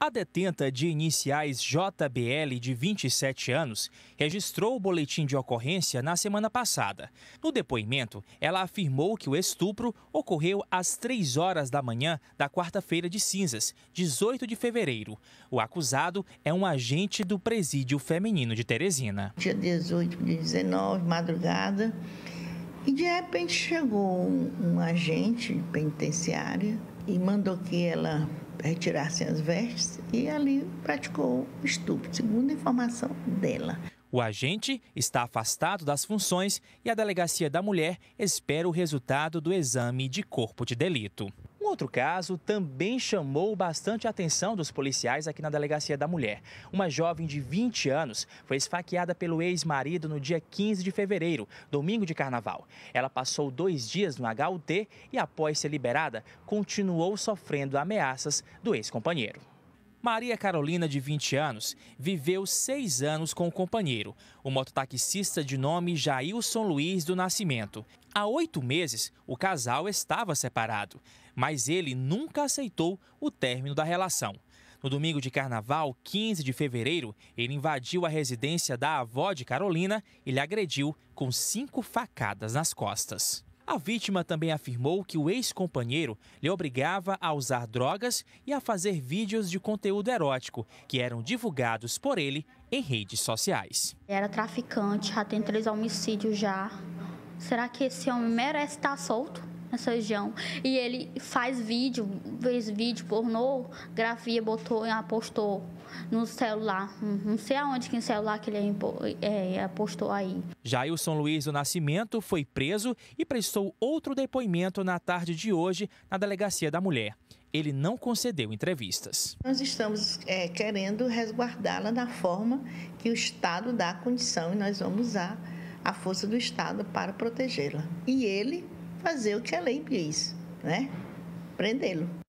A detenta de iniciais JBL, de 27 anos, registrou o boletim de ocorrência na semana passada. No depoimento, ela afirmou que o estupro ocorreu às 3 horas da manhã da quarta-feira de cinzas, 18 de fevereiro. O acusado é um agente do presídio feminino de Teresina. Dia 18, dia 19, madrugada. E de repente chegou um, um agente penitenciário e mandou que ela retirassem as vestes e ali praticou o estupro, segundo a informação dela. O agente está afastado das funções e a delegacia da mulher espera o resultado do exame de corpo de delito outro caso também chamou bastante a atenção dos policiais aqui na delegacia da mulher. Uma jovem de 20 anos foi esfaqueada pelo ex-marido no dia 15 de fevereiro, domingo de carnaval. Ela passou dois dias no HUT e, após ser liberada, continuou sofrendo ameaças do ex-companheiro. Maria Carolina, de 20 anos, viveu seis anos com o companheiro, o mototaxista de nome Jailson Luiz do Nascimento. Há oito meses, o casal estava separado mas ele nunca aceitou o término da relação. No domingo de carnaval, 15 de fevereiro, ele invadiu a residência da avó de Carolina e lhe agrediu com cinco facadas nas costas. A vítima também afirmou que o ex-companheiro lhe obrigava a usar drogas e a fazer vídeos de conteúdo erótico, que eram divulgados por ele em redes sociais. Era traficante, já tem três homicídios já. Será que esse homem merece estar solto? nessa região. E ele faz vídeo, fez vídeo pornografia, botou, e apostou no celular. Hum, não sei aonde que celular que ele é, apostou aí. Jailson Luiz do Nascimento foi preso e prestou outro depoimento na tarde de hoje na Delegacia da Mulher. Ele não concedeu entrevistas. Nós estamos é, querendo resguardá-la da forma que o Estado dá a condição e nós vamos usar a força do Estado para protegê-la. E ele fazer o que a lei diz, né? Prendê-lo.